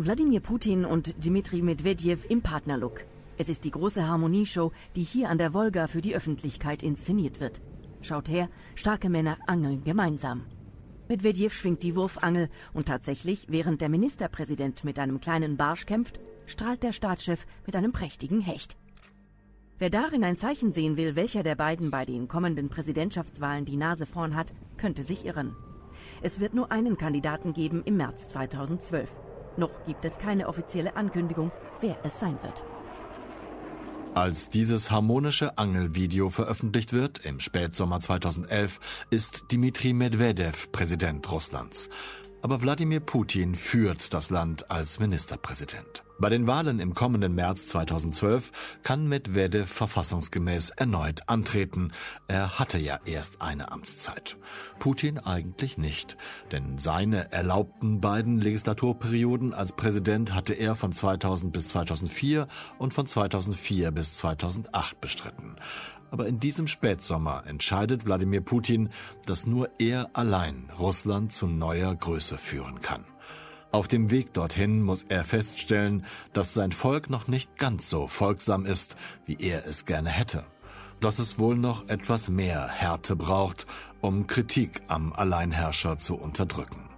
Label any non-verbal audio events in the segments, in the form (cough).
Wladimir Putin und Dmitri Medvedev im Partnerlook. Es ist die große Harmonieshow, die hier an der Wolga für die Öffentlichkeit inszeniert wird. Schaut her, starke Männer angeln gemeinsam. Medvedev schwingt die Wurfangel und tatsächlich, während der Ministerpräsident mit einem kleinen Barsch kämpft, strahlt der Staatschef mit einem prächtigen Hecht. Wer darin ein Zeichen sehen will, welcher der beiden bei den kommenden Präsidentschaftswahlen die Nase vorn hat, könnte sich irren. Es wird nur einen Kandidaten geben im März 2012. Noch gibt es keine offizielle Ankündigung, wer es sein wird. Als dieses harmonische Angelvideo veröffentlicht wird, im Spätsommer 2011, ist Dmitri Medvedev Präsident Russlands. Aber Wladimir Putin führt das Land als Ministerpräsident. Bei den Wahlen im kommenden März 2012 kann Medvedev verfassungsgemäß erneut antreten. Er hatte ja erst eine Amtszeit. Putin eigentlich nicht, denn seine erlaubten beiden Legislaturperioden als Präsident hatte er von 2000 bis 2004 und von 2004 bis 2008 bestritten. Aber in diesem Spätsommer entscheidet Wladimir Putin, dass nur er allein Russland zu neuer Größe führen kann. Auf dem Weg dorthin muss er feststellen, dass sein Volk noch nicht ganz so folgsam ist, wie er es gerne hätte. Dass es wohl noch etwas mehr Härte braucht, um Kritik am Alleinherrscher zu unterdrücken.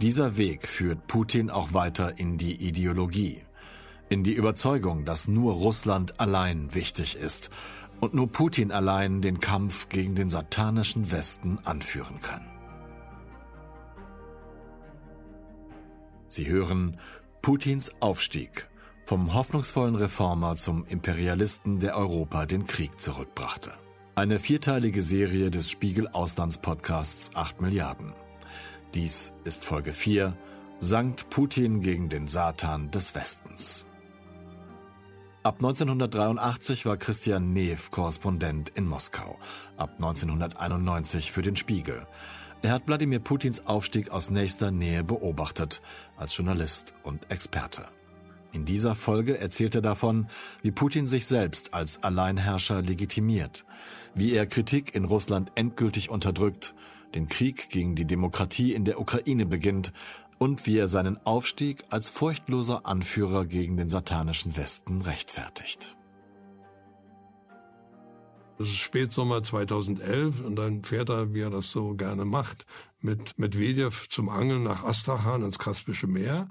Dieser Weg führt Putin auch weiter in die Ideologie. In die Überzeugung, dass nur Russland allein wichtig ist und nur Putin allein den Kampf gegen den satanischen Westen anführen kann. Sie hören Putins Aufstieg vom hoffnungsvollen Reformer zum Imperialisten, der Europa den Krieg zurückbrachte. Eine vierteilige Serie des Spiegel Auslandspodcasts 8 Milliarden. Dies ist Folge 4, Sankt Putin gegen den Satan des Westens. Ab 1983 war Christian Neff Korrespondent in Moskau, ab 1991 für den Spiegel. Er hat Wladimir Putins Aufstieg aus nächster Nähe beobachtet, als Journalist und Experte. In dieser Folge erzählt er davon, wie Putin sich selbst als Alleinherrscher legitimiert, wie er Kritik in Russland endgültig unterdrückt, den Krieg gegen die Demokratie in der Ukraine beginnt und wie er seinen Aufstieg als furchtloser Anführer gegen den satanischen Westen rechtfertigt. Das ist Spätsommer 2011 und dann fährt er, wie er das so gerne macht, mit Medvedev zum Angeln nach Astrachan ins Kaspische Meer.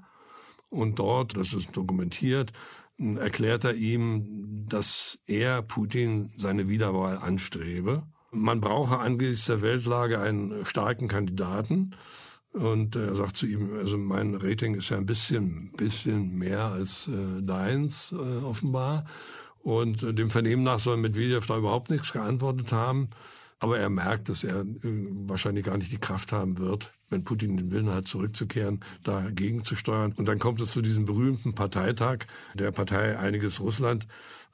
Und dort, das ist dokumentiert, erklärt er ihm, dass er Putin seine Wiederwahl anstrebe. Man brauche angesichts der Weltlage einen starken Kandidaten. Und er sagt zu ihm, also mein Rating ist ja ein bisschen, bisschen mehr als äh, deins äh, offenbar. Und dem Vernehmen nach soll Medvedev da überhaupt nichts geantwortet haben. Aber er merkt, dass er äh, wahrscheinlich gar nicht die Kraft haben wird, wenn Putin den Willen hat, zurückzukehren, dagegen zu steuern. Und dann kommt es zu diesem berühmten Parteitag der Partei Einiges Russland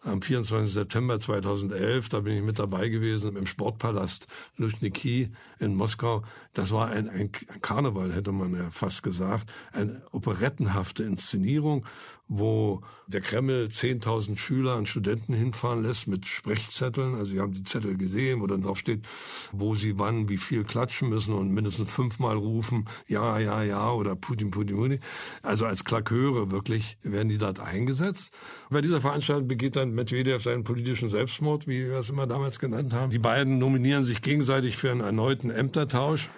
am 24. September 2011, da bin ich mit dabei gewesen im Sportpalast Luschniki in Moskau. Das war ein, ein Karneval, hätte man ja fast gesagt, eine operettenhafte Inszenierung, wo der Kreml 10.000 Schüler und Studenten hinfahren lässt mit Sprechzetteln. Also wir haben die Zettel gesehen, wo dann drauf steht, wo sie wann, wie viel klatschen müssen und mindestens fünfmal rufen, ja, ja, ja oder Putin, Putin, Putin. Also als Klaköre wirklich werden die dort eingesetzt. Bei dieser Veranstaltung begeht dann Medvedev seinen politischen Selbstmord, wie wir es immer damals genannt haben. Die beiden nominieren sich gegenseitig für einen erneuten Ämtertausch.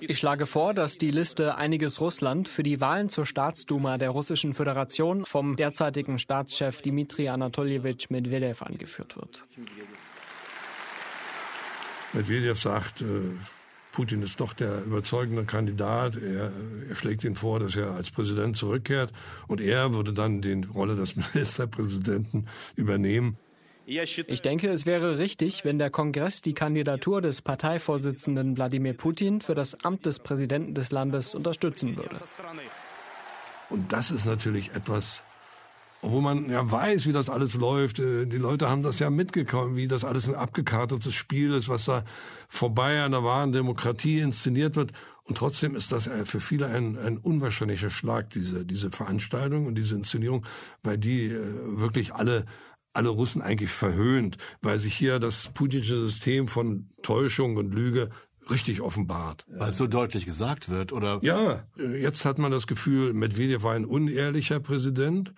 Ich schlage vor, dass die Liste Einiges Russland für die Wahlen zur Staatsduma der Russischen Föderation vom derzeitigen Staatschef Dmitri Anatoljewitsch Medvedev angeführt wird. Medvedev sagt, äh, Putin ist doch der überzeugende Kandidat. Er, er schlägt ihn vor, dass er als Präsident zurückkehrt und er würde dann die Rolle des (laughs) Ministerpräsidenten übernehmen. Ich denke, es wäre richtig, wenn der Kongress die Kandidatur des Parteivorsitzenden Wladimir Putin für das Amt des Präsidenten des Landes unterstützen würde. Und das ist natürlich etwas, wo man ja weiß, wie das alles läuft. Äh, die Leute haben das ja mitgekommen, wie das alles ein abgekartetes Spiel ist, was da vorbei an der wahren Demokratie inszeniert wird. Und trotzdem ist das äh, für viele ein, ein unwahrscheinlicher Schlag, diese, diese Veranstaltung und diese Inszenierung, weil die äh, wirklich alle alle Russen eigentlich verhöhnt, weil sich hier das putinische System von Täuschung und Lüge richtig offenbart. Weil es so deutlich gesagt wird, oder? Ja, jetzt hat man das Gefühl, Medvedev war ein unehrlicher Präsident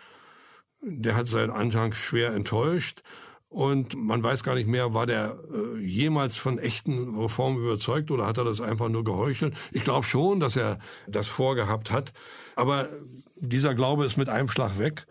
der hat seinen Anfang schwer enttäuscht. Und man weiß gar nicht mehr, war der äh, jemals von echten Reformen überzeugt oder hat er das einfach nur geheuchelt? Ich glaube schon, dass er das vorgehabt hat. Aber dieser Glaube ist mit einem Schlag weg.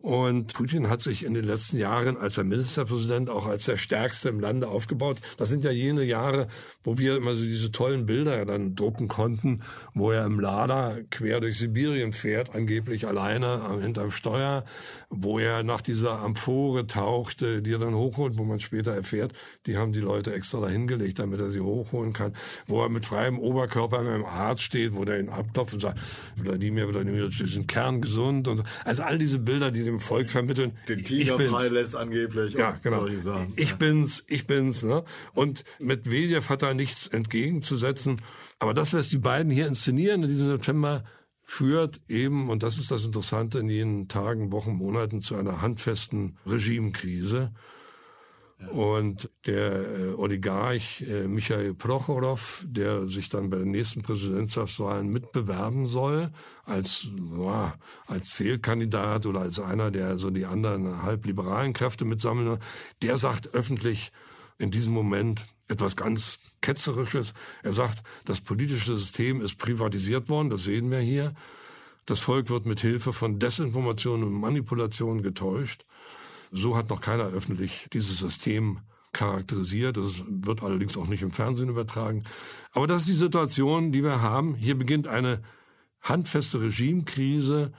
Und Putin hat sich in den letzten Jahren als der Ministerpräsident auch als der Stärkste im Lande aufgebaut. Das sind ja jene Jahre, wo wir immer so diese tollen Bilder dann drucken konnten, wo er im Lader quer durch Sibirien fährt, angeblich alleine hinterm Steuer, wo er nach dieser Amphore tauchte, die er dann hochholt, wo man später erfährt, die haben die Leute extra dahingelegt, damit er sie hochholen kann, wo er mit freiem Oberkörper im Arzt steht, wo der ihn abklopft und sagt, Wladimir Wladimirovich, Sie sind kerngesund und so. Also all diese Bilder, die dem Volk vermitteln. Den Tiger freilässt angeblich. Ja, oh, genau. Ich bin's, ich bin's. Ne? Und Medvedev hat da nichts entgegenzusetzen. Aber das, was die beiden hier inszenieren in diesem September, führt eben, und das ist das Interessante in jenen Tagen, Wochen, Monaten zu einer handfesten Regimekrise. Und der äh, Oligarch äh, Michael Prochorow, der sich dann bei den nächsten Präsidentschaftswahlen mitbewerben soll, als, boah, als Zählkandidat oder als einer, der so die anderen halbliberalen Kräfte mitsammeln, der sagt öffentlich in diesem Moment etwas ganz Ketzerisches. Er sagt, das politische System ist privatisiert worden, das sehen wir hier. Das Volk wird mit Hilfe von Desinformation und Manipulation getäuscht. So hat noch keiner öffentlich dieses System charakterisiert. Das wird allerdings auch nicht im Fernsehen übertragen. Aber das ist die Situation, die wir haben. Hier beginnt eine handfeste Regimekrise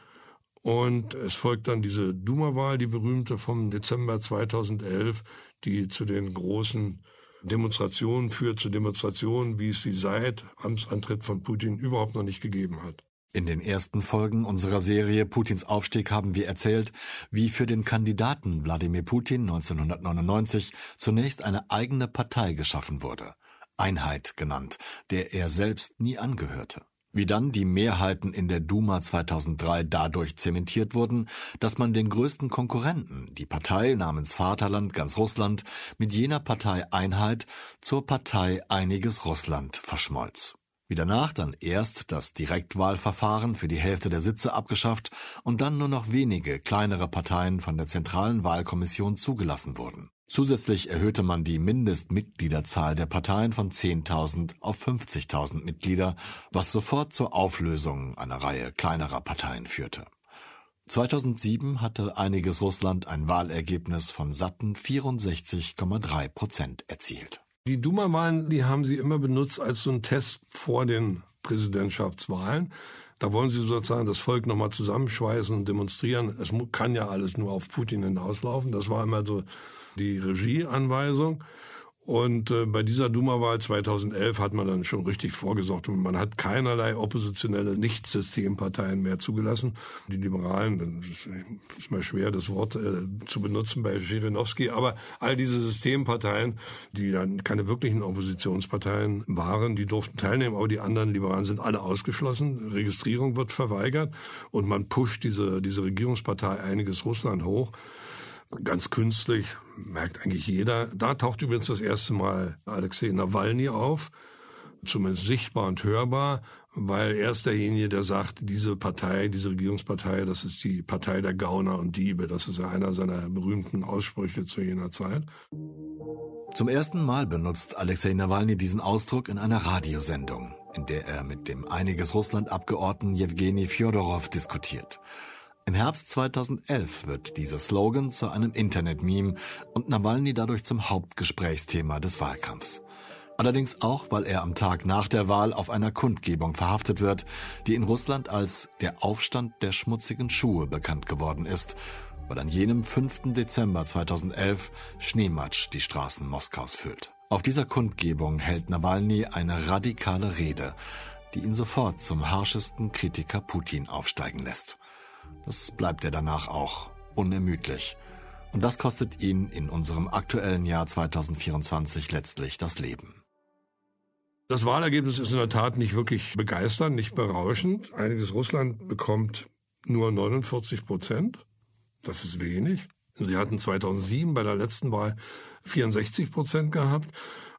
und es folgt dann diese Duma-Wahl, die berühmte vom Dezember 2011, die zu den großen Demonstrationen führt, zu Demonstrationen, wie es sie seit Amtsantritt von Putin überhaupt noch nicht gegeben hat. In den ersten Folgen unserer Serie Putins Aufstieg haben wir erzählt, wie für den Kandidaten Wladimir Putin 1999 zunächst eine eigene Partei geschaffen wurde, Einheit genannt, der er selbst nie angehörte. Wie dann die Mehrheiten in der Duma 2003 dadurch zementiert wurden, dass man den größten Konkurrenten, die Partei namens Vaterland ganz Russland, mit jener Partei Einheit zur Partei Einiges Russland verschmolz wie danach dann erst das Direktwahlverfahren für die Hälfte der Sitze abgeschafft und dann nur noch wenige kleinere Parteien von der Zentralen Wahlkommission zugelassen wurden. Zusätzlich erhöhte man die Mindestmitgliederzahl der Parteien von 10.000 auf 50.000 Mitglieder, was sofort zur Auflösung einer Reihe kleinerer Parteien führte. 2007 hatte einiges Russland ein Wahlergebnis von satten 64,3 Prozent erzielt. Die Duma-Wahlen, die haben sie immer benutzt als so einen Test vor den Präsidentschaftswahlen. Da wollen sie sozusagen das Volk nochmal zusammenschweißen und demonstrieren. Es kann ja alles nur auf Putin hinauslaufen. Das war immer so die Regieanweisung. Und äh, bei dieser Duma-Wahl 2011 hat man dann schon richtig vorgesorgt und man hat keinerlei oppositionelle Nicht-Systemparteien mehr zugelassen. Die Liberalen, das äh, ist mal schwer, das Wort äh, zu benutzen bei Schirinowski, aber all diese Systemparteien, die dann keine wirklichen Oppositionsparteien waren, die durften teilnehmen, aber die anderen Liberalen sind alle ausgeschlossen. Registrierung wird verweigert und man pusht diese, diese Regierungspartei Einiges Russland hoch ganz künstlich merkt eigentlich jeder. Da taucht übrigens das erste Mal Alexei Nawalny auf, zumindest sichtbar und hörbar, weil er ist derjenige, der sagt, diese Partei, diese Regierungspartei, das ist die Partei der Gauner und Diebe. Das ist einer seiner berühmten Aussprüche zu jener Zeit. Zum ersten Mal benutzt Alexei Nawalny diesen Ausdruck in einer Radiosendung, in der er mit dem einiges Russland-Abgeordneten Jewgeni Fjodorow diskutiert. Im Herbst 2011 wird dieser Slogan zu einem Internet-Meme und Nawalny dadurch zum Hauptgesprächsthema des Wahlkampfs. Allerdings auch, weil er am Tag nach der Wahl auf einer Kundgebung verhaftet wird, die in Russland als der Aufstand der schmutzigen Schuhe bekannt geworden ist, weil an jenem 5. Dezember 2011 Schneematsch die Straßen Moskaus füllt. Auf dieser Kundgebung hält Nawalny eine radikale Rede, die ihn sofort zum harschesten Kritiker Putin aufsteigen lässt. Das bleibt er danach auch. Unermüdlich. Und das kostet ihn in unserem aktuellen Jahr 2024 letztlich das Leben. Das Wahlergebnis ist in der Tat nicht wirklich begeisternd, nicht berauschend. Einiges Russland bekommt nur 49 Prozent. Das ist wenig. Sie hatten 2007 bei der letzten Wahl 64 Prozent gehabt,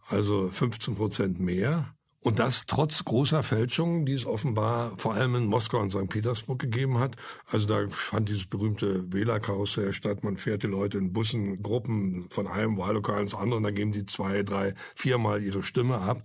also 15 Prozent mehr. Und das trotz großer Fälschungen, die es offenbar vor allem in Moskau und St. Petersburg gegeben hat. Also da fand dieses berühmte Wählerkarussell statt. Man fährt die Leute in Bussen, Gruppen von einem Wahllokal ins andere und dann geben die zwei, drei, viermal ihre Stimme ab.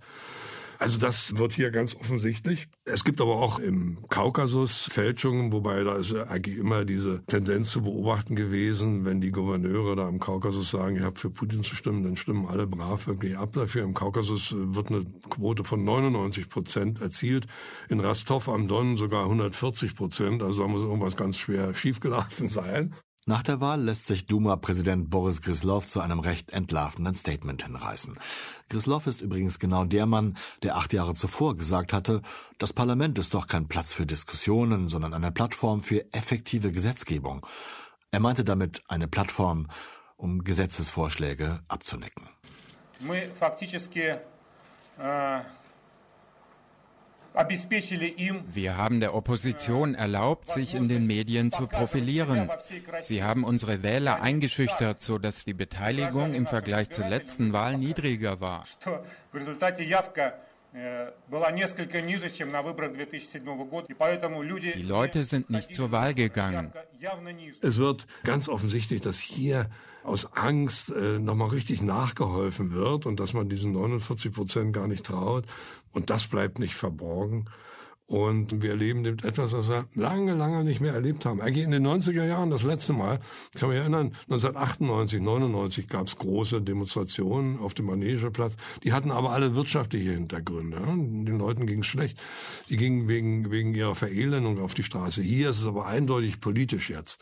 Also das wird hier ganz offensichtlich. Es gibt aber auch im Kaukasus Fälschungen, wobei da ist eigentlich immer diese Tendenz zu beobachten gewesen, wenn die Gouverneure da im Kaukasus sagen, ihr habt für Putin zu stimmen, dann stimmen alle brav wirklich ab dafür. Im Kaukasus wird eine Quote von 99 Prozent erzielt, in Rostov am Don sogar 140 Prozent, also da muss irgendwas ganz schwer schiefgelaufen (laughs) sein. Nach der Wahl lässt sich Duma-Präsident Boris Grislov zu einem recht entlarvenden Statement hinreißen. Grislov ist übrigens genau der Mann, der acht Jahre zuvor gesagt hatte, das Parlament ist doch kein Platz für Diskussionen, sondern eine Plattform für effektive Gesetzgebung. Er meinte damit eine Plattform, um Gesetzesvorschläge abzunicken. Wir faktisch äh wir haben der Opposition erlaubt, sich in den Medien zu profilieren. Sie haben unsere Wähler eingeschüchtert, sodass die Beteiligung im Vergleich zur letzten Wahl niedriger war. Э, die Leute sind nicht zur Wahl gegangen. Es wird ganz offensichtlich, dass hier aus Angst äh, nochmal richtig nachgeholfen wird und dass man diesen 49 Prozent gar nicht traut. Und das bleibt nicht verborgen. Und wir erleben etwas, was wir lange, lange nicht mehr erlebt haben. Eigentlich in den 90er Jahren, das letzte Mal, ich kann mich erinnern, 1998, 99 gab es große Demonstrationen auf dem Manegeplatz. Die hatten aber alle wirtschaftliche Hintergründe. Den Leuten ging es schlecht. Die gingen wegen, wegen ihrer Verelendung auf die Straße. Hier ist es aber eindeutig politisch jetzt.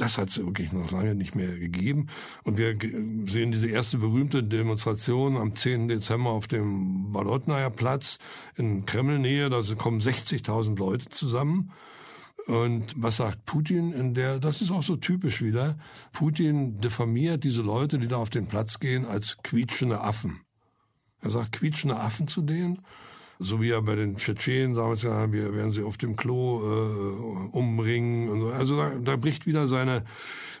Das hat es wirklich noch lange nicht mehr gegeben. Und wir sehen diese erste berühmte Demonstration am 10. Dezember auf dem Balotnaer Platz in Kremlnähe. Da kommen 60.000 Leute zusammen. Und was sagt Putin in der, das ist auch so typisch wieder, Putin diffamiert diese Leute, die da auf den Platz gehen, als quietschende Affen. Er sagt quietschende Affen zu denen so wie er bei den Tschetschenen damals gesagt wir werden sie auf dem Klo äh, umbringen. Und so. Also da, da bricht wieder seine,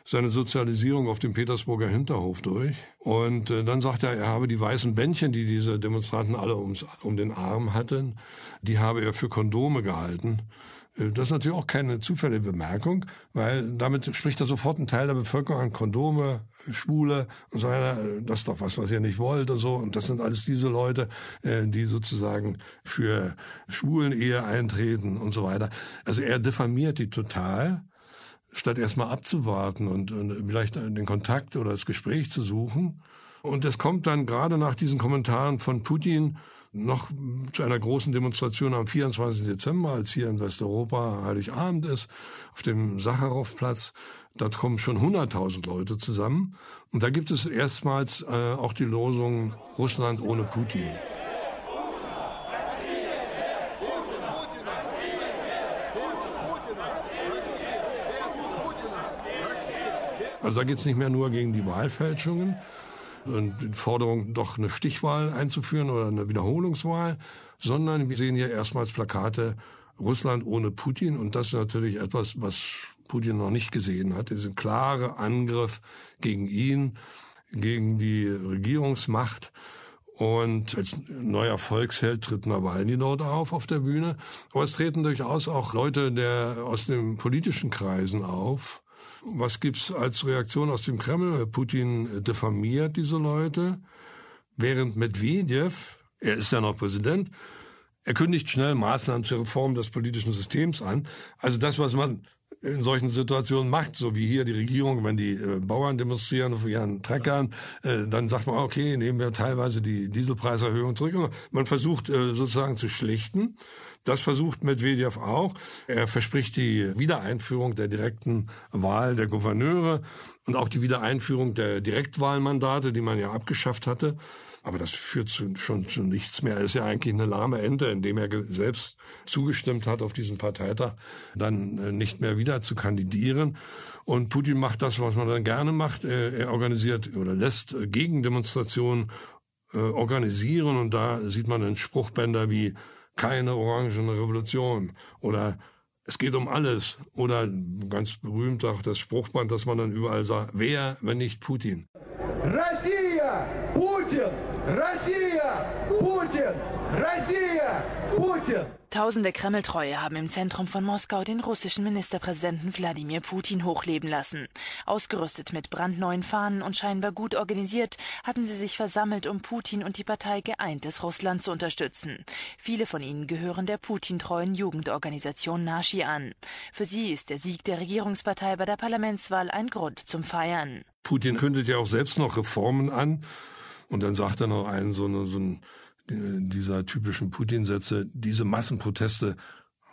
seine Sozialisierung auf dem Petersburger Hinterhof durch. Und äh, dann sagt er, er habe die weißen Bändchen, die diese Demonstranten alle ums, um den Arm hatten, die habe er für Kondome gehalten. Äh, das ist natürlich auch keine zufällige Bemerkung, weil damit spricht er sofort ein Teil der Bevölkerung an Kondome, Schwule und so weiter. Äh, das ist doch was, was ihr nicht wollt und so. Und das sind alles diese Leute, äh, die sozusagen für schwulen Ehe eintreten und so weiter. Also er diffamiert die total statt erstmal abzuwarten und, und, vielleicht den Kontakt oder das Gespräch zu suchen. Und es kommt dann gerade nach diesen Kommentaren von Putin noch zu einer großen Demonstration am 24. Dezember, als hier in Westeuropa Heiligabend ist, auf dem Sacharow-Platz. Dort kommen schon 100.000 Leute zusammen. Und da gibt es erstmals äh, auch die Losung Russland ohne Putin. Also da geht es nicht mehr nur gegen die Wahlfälschungen, und die Forderung, doch eine Stichwahl einzuführen oder eine Wiederholungswahl, sondern wir sehen hier erstmals Plakate Russland ohne Putin und das ist natürlich etwas, was Putin noch nicht gesehen hat. Es ist ein klarer Angriff gegen ihn, gegen die Regierungsmacht. Und als neuer Volksheld tritt Nawalny dort auf, auf der Bühne. Aber es treten durchaus auch Leute der, aus den politischen Kreisen auf, was gibt's als Reaktion aus dem Kreml? Putin diffamiert diese Leute, während Medvedev, er ist ja noch Präsident, er kündigt schnell Maßnahmen zur Reform des politischen Systems an. Also das, was man in solchen Situationen macht, so wie hier die Regierung, wenn die äh, Bauern demonstrieren auf ihren Treckern, äh, dann sagt man, okay, nehmen wir teilweise die Dieselpreiserhöhung zurück. Man versucht äh, sozusagen zu schlichten. Das versucht Medvedev auch. Er verspricht die Wiedereinführung der direkten Wahl der Gouverneure und auch die Wiedereinführung der Direktwahlmandate, die man ja abgeschafft hatte. Aber das führt zu, schon zu nichts mehr. Er ist ja eigentlich eine lahme Ente, indem er selbst zugestimmt hat, auf diesen Parteitag dann äh, nicht mehr wieder zu kandidieren. Und Putin macht das, was man dann gerne macht. Er organisiert oder lässt äh, Gegendemonstrationen äh, organisieren. Und da sieht man in Spruchbänder wie keine orangene Revolution oder es geht um alles. Oder ganz berühmt auch das Spruchband, das man dann überall sah, wer, wenn nicht Putin? Russia, Putin, Russia, Putin, Russia, Putin. Tausende Kremltreue haben im Zentrum von Moskau den russischen Ministerpräsidenten Wladimir Putin hochleben lassen. Ausgerüstet mit brandneuen Fahnen und scheinbar gut organisiert, hatten sie sich versammelt, um Putin und die Partei Geeintes Russland zu unterstützen. Viele von ihnen gehören der Putin-treuen Jugendorganisation Nashi an. Für sie ist der Sieg der Regierungspartei bei der Parlamentswahl ein Grund zum Feiern. Putin kündet ja auch selbst noch Reformen an. Und dann sagt er noch einen, so, so ein äh, dieser typischen Putin-Sätze, diese Massenproteste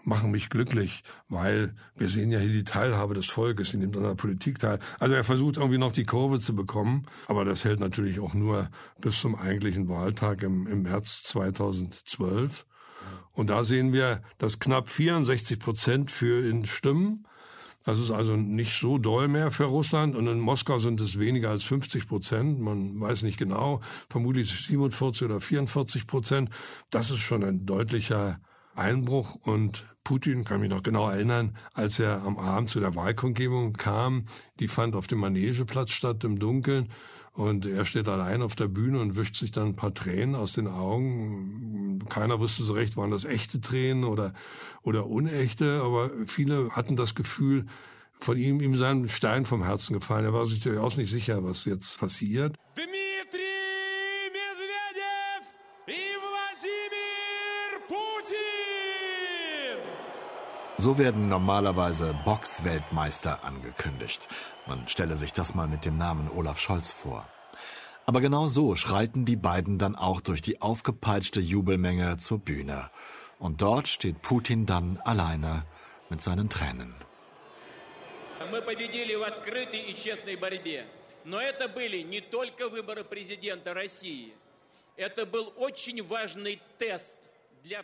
machen mich glücklich, weil wir sehen ja hier die Teilhabe des Volkes, die nimmt an der Politik teil. Also er versucht irgendwie noch die Kurve zu bekommen, aber das hält natürlich auch nur bis zum eigentlichen Wahltag im, im März 2012. Und da sehen wir, dass knapp 64 Prozent für ihn stimmen das ist also nicht so doll mehr für Russland und in Moskau sind es weniger als 50 Prozent. Man weiß nicht genau, vermutlich 47 oder 44 Prozent. Das ist schon ein deutlicher Einbruch und Putin, kann mich noch genau erinnern, als er am Abend zu der Wahlkundgebung kam, die fand auf dem Manegeplatz statt im Dunkeln und er steht allein auf der Bühne und wischt sich dann ein paar Tränen aus den Augen. Keiner wusste so recht, waren das echte Tränen oder, oder unechte, aber viele hatten das Gefühl, von ihm, ihm sei ein Stein vom Herzen gefallen. Er war sich durchaus nicht sicher, was jetzt passiert. Bin So werden normalerweise Boxweltmeister angekündigt. Man stelle sich das mal mit dem Namen Olaf Scholz vor. Aber genau so schreiten die beiden dann auch durch die aufgepeitschte Jubelmenge zur Bühne. Und dort steht Putin dann alleine mit seinen Tränen. Мы победили в открытой и честной борьбе. Но это были не только выборы президента России. Это был очень важный тест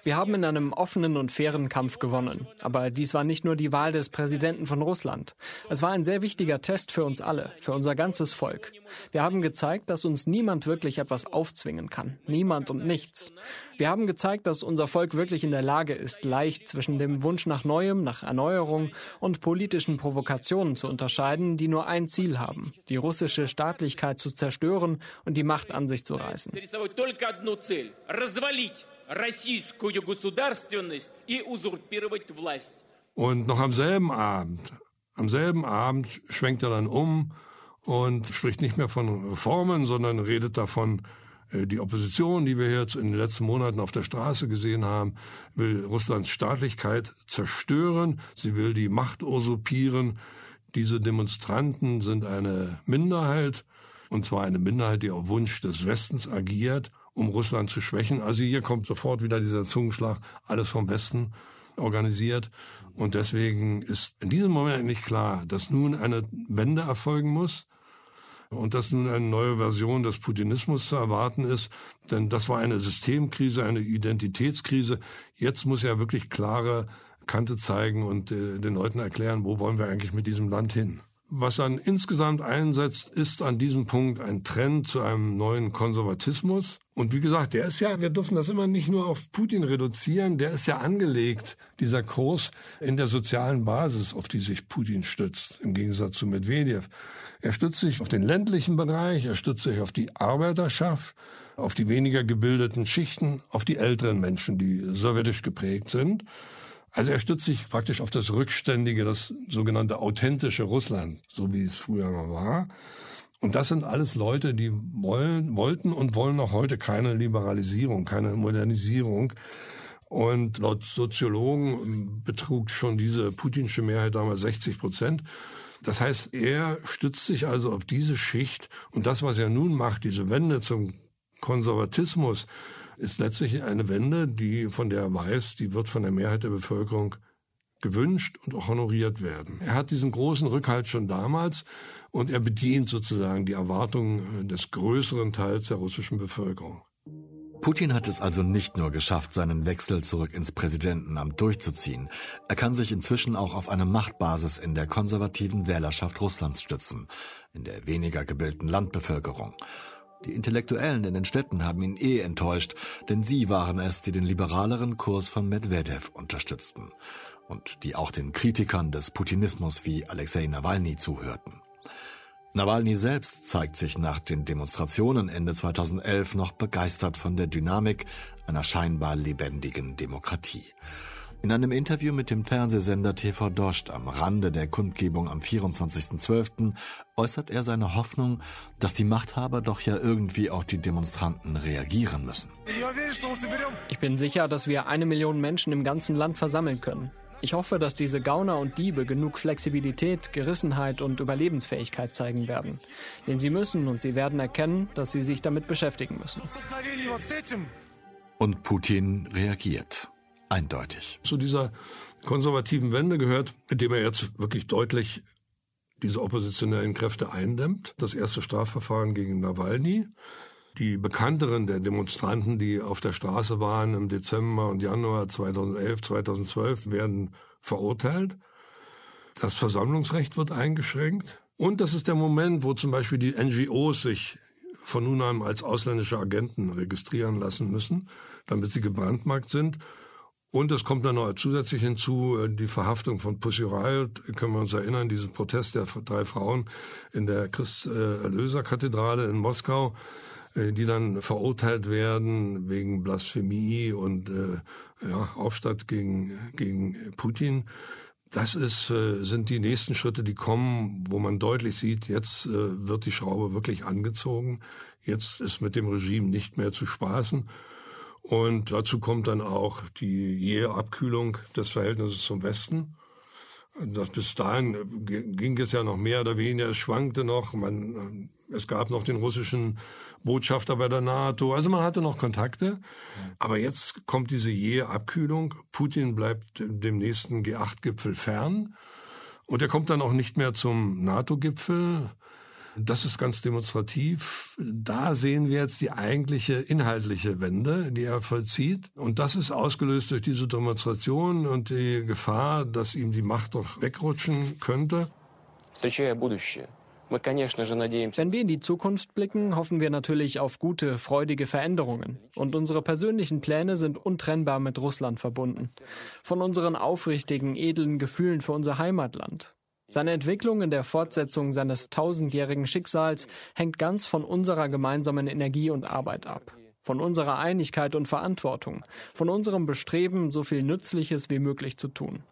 wir haben in einem offenen und fairen Kampf gewonnen. Aber dies war nicht nur die Wahl des Präsidenten von Russland. Es war ein sehr wichtiger Test für uns alle, für unser ganzes Volk. Wir haben gezeigt, dass uns niemand wirklich etwas aufzwingen kann. Niemand und nichts. Wir haben gezeigt, dass unser Volk wirklich in der Lage ist, leicht zwischen dem Wunsch nach Neuem, nach Erneuerung und politischen Provokationen zu unterscheiden, die nur ein Ziel haben, die russische Staatlichkeit zu zerstören und die Macht an sich zu reißen российскую государственность и узурпировать власть. Und noch am selben Abend, am selben Abend schwenkt er dann um und spricht nicht mehr von Reformen, sondern redet davon, äh, die Opposition, die wir jetzt in den letzten Monaten auf der Straße gesehen haben, will Russlands Staatlichkeit zerstören, sie will die Macht usurpieren. Diese Demonstranten sind eine Minderheit, und zwar eine Minderheit, die auf Wunsch des Westens agiert um Russland zu schwächen. Also hier kommt sofort wieder dieser Zungenschlag, alles vom Westen organisiert. Und deswegen ist in diesem Moment nicht klar, dass nun eine Wende erfolgen muss und dass nun eine neue Version des Putinismus zu erwarten ist. Denn das war eine Systemkrise, eine Identitätskrise. Jetzt muss er wirklich klare Kante zeigen und äh, den Leuten erklären, wo wollen wir eigentlich mit diesem Land hin. Was dann insgesamt einsetzt, ist an diesem Punkt ein Trend zu einem neuen Konservatismus. Und wie gesagt, der ist ja, wir dürfen das immer nicht nur auf Putin reduzieren, der ist ja angelegt, dieser Kurs in der sozialen Basis, auf die sich Putin stützt, im Gegensatz zu Medvedev. Er stützt sich auf den ländlichen Bereich, er stützt sich auf die Arbeiterschaft, auf die weniger gebildeten Schichten, auf die älteren Menschen, die sowjetisch geprägt sind. Also er stützt sich praktisch auf das rückständige, das sogenannte authentische Russland, so wie es früher mal war. Und das sind alles Leute, die wollen, wollten und wollen auch heute keine Liberalisierung, keine Modernisierung. Und laut Soziologen ähm, betrug schon diese putinsche Mehrheit damals 60 Prozent. Das heißt, er stützt sich also auf diese Schicht und das, was er nun macht, diese Wende zum Konservatismus, ist letztlich eine Wende, die von der er weiß, die wird von der Mehrheit der Bevölkerung gewünscht und auch honoriert werden. Er hat diesen großen Rückhalt schon damals und er bedient sozusagen die Erwartungen des größeren Teils der russischen Bevölkerung. Putin hat es also nicht nur geschafft, seinen Wechsel zurück ins Präsidentenamt durchzuziehen. Er kann sich inzwischen auch auf eine Machtbasis in der konservativen Wählerschaft Russlands stützen, in der weniger gebildeten Landbevölkerung. Die Intellektuellen in den Städten haben ihn eh enttäuscht, denn sie waren es, die den liberaleren Kurs von Medvedev unterstützten und die auch den Kritikern des Putinismus wie Alexei Nawalny zuhörten. Nawalny selbst zeigt sich nach den Demonstrationen Ende 2011 noch begeistert von der Dynamik einer scheinbar lebendigen Demokratie. In einem Interview mit dem Fernsehsender TV Dost am Rande der Kundgebung am 24.12. äußert er seine Hoffnung, dass die Machthaber doch ja irgendwie auf die Demonstranten reagieren müssen. Ich bin sicher, dass wir eine Million Menschen im ganzen Land versammeln können. Ich hoffe, dass diese Gauner und Diebe genug Flexibilität, Gerissenheit und Überlebensfähigkeit zeigen werden. Denn sie müssen und sie werden erkennen, dass sie sich damit beschäftigen müssen. Und Putin reagiert eindeutig. Zu dieser konservativen Wende gehört, indem er jetzt wirklich deutlich diese oppositionellen Kräfte eindämmt. Das erste Strafverfahren gegen Nawalny. Die bekannteren der Demonstranten, die auf der Straße waren im Dezember und Januar 2011, 2012, werden verurteilt. Das Versammlungsrecht wird eingeschränkt. Und das ist der Moment, wo zum Beispiel die NGOs sich von nun an als ausländische Agenten registrieren lassen müssen, damit sie gebrandmarkt sind und es kommt dann noch zusätzlich hinzu äh, die Verhaftung von Pussy Riot. Können wir uns erinnern, diesen Protest der drei Frauen in der Christ-Erlöser-Kathedrale äh, in Moskau, äh, die dann verurteilt werden wegen Blasphemie und ja, Aufstand gegen, gegen Putin. Das ist, sind die nächsten Schritte, die kommen, wo man deutlich sieht, jetzt wird die Schraube wirklich angezogen. Jetzt ist mit dem Regime nicht mehr zu spaßen. Und dazu kommt dann auch die jähe Abkühlung des Verhältnisses zum Westen. Also das bis dahin äh, ging es ja noch mehr oder weniger, es schwankte noch. Man, äh, es gab noch den russischen Botschafter bei der NATO. Also man hatte noch Kontakte. Aber jetzt kommt diese jähe Abkühlung. Putin bleibt dem nächsten G8-Gipfel fern. Und er kommt dann auch nicht mehr zum NATO-Gipfel. Das ist ganz demonstrativ. Da sehen wir jetzt die eigentliche inhaltliche Wende, die er vollzieht. Und das ist ausgelöst durch diese Demonstration und die Gefahr, dass ihm die Macht doch wegrutschen könnte. Wenn wir in die Zukunft blicken, hoffen wir natürlich auf gute, freudige Veränderungen. Und unsere persönlichen Pläne sind untrennbar mit Russland verbunden. Von unseren aufrichtigen, edlen Gefühlen für unser Heimatland. Seine Entwicklung in der Fortsetzung seines tausendjährigen Schicksals hängt ganz von unserer gemeinsamen Energie und Arbeit ab von unserer Einigkeit und Verantwortung, von unserem Bestreben, so viel Nützliches wie möglich zu tun.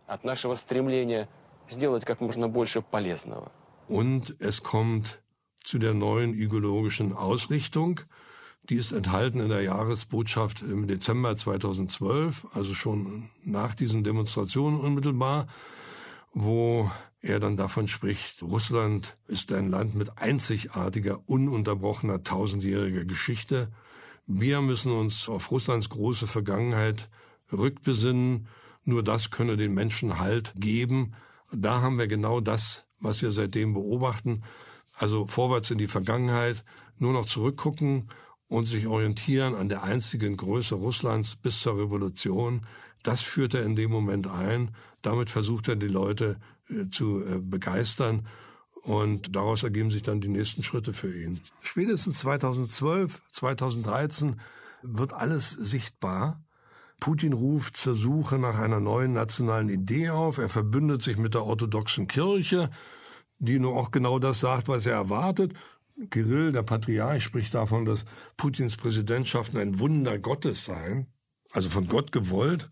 Und es kommt zu der neuen ökologischen Ausrichtung. Die ist enthalten in der Jahresbotschaft im Dezember 2012, also schon nach diesen Demonstrationen unmittelbar, wo er dann davon spricht, Russland ist ein Land mit einzigartiger, ununterbrochener, tausendjähriger Geschichte. Wir müssen uns auf Russlands große Vergangenheit rückbesinnen. Nur das könne den Menschen Halt geben. Da haben wir genau das, was wir seitdem beobachten. Also vorwärts in die Vergangenheit, nur noch zurückgucken und sich orientieren an der einzigen Größe Russlands bis zur Revolution. Das führt er in dem Moment ein. Damit versucht er die Leute äh, zu äh, begeistern. Und daraus ergeben sich dann die nächsten Schritte für ihn. Spätestens 2012, 2013 wird alles sichtbar. Putin ruft zur Suche nach einer neuen nationalen Idee auf. Er verbündet sich mit der orthodoxen Kirche, die nur auch genau das sagt, was er erwartet. Kirill, der Patriarch, spricht davon, dass Putins Präsidentschaften ein Wunder Gottes seien, also von Gott gewollt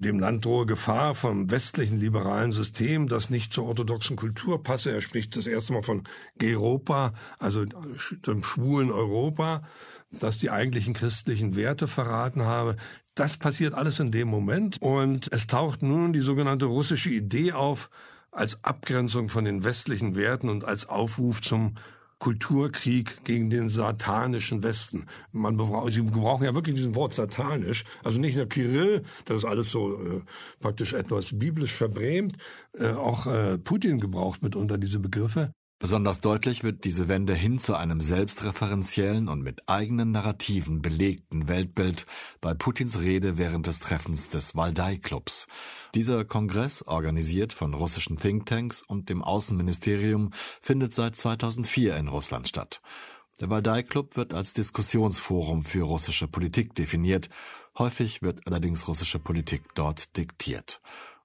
dem Land drohe Gefahr vom westlichen liberalen System, das nicht zur orthodoxen Kultur passe. Er spricht das erste Mal von Geropa, also dem schwulen Europa, das die eigentlichen christlichen Werte verraten habe. Das passiert alles in dem Moment und es taucht nun die sogenannte russische Idee auf, als Abgrenzung von den westlichen Werten und als Aufruf zum Kulturkrieg gegen den satanischen Westen. Man braucht, sie brauchen ja wirklich diesen Wort satanisch. Also nicht nur Kirill, das ist alles so äh, praktisch etwas biblisch verbrämt, äh, auch äh, Putin gebraucht mitunter diese Begriffe. Besonders deutlich wird diese Wende hin zu einem selbstreferenziellen und mit eigenen Narrativen belegten Weltbild bei Putins Rede während des Treffens des Waldai-Clubs. Dieser Kongress, organisiert von russischen Thinktanks und dem Außenministerium, findet seit 2004 in Russland statt. Der Waldai-Club wird als Diskussionsforum für russische Politik definiert. Häufig wird allerdings russische Politik dort diktiert.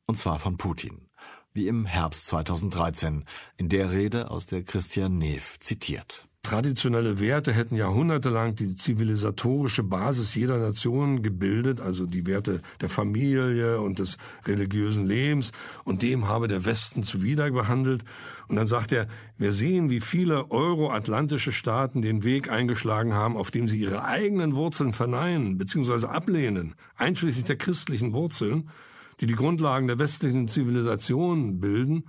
Und zwar von Putin wie im Herbst 2013 in der Rede aus der Christian Neff zitiert. Traditionelle Werte hätten jahrhundertelang die zivilisatorische Basis jeder Nation gebildet, also die Werte der Familie und des religiösen Lebens, und dem habe der Westen zuwider behandelt. Und dann sagt er, wir sehen, wie viele euroatlantische Staaten den Weg eingeschlagen haben, auf dem sie ihre eigenen Wurzeln verneinen bzw. ablehnen, einschließlich der christlichen Wurzeln die die Grundlagen der westlichen Zivilisation bilden.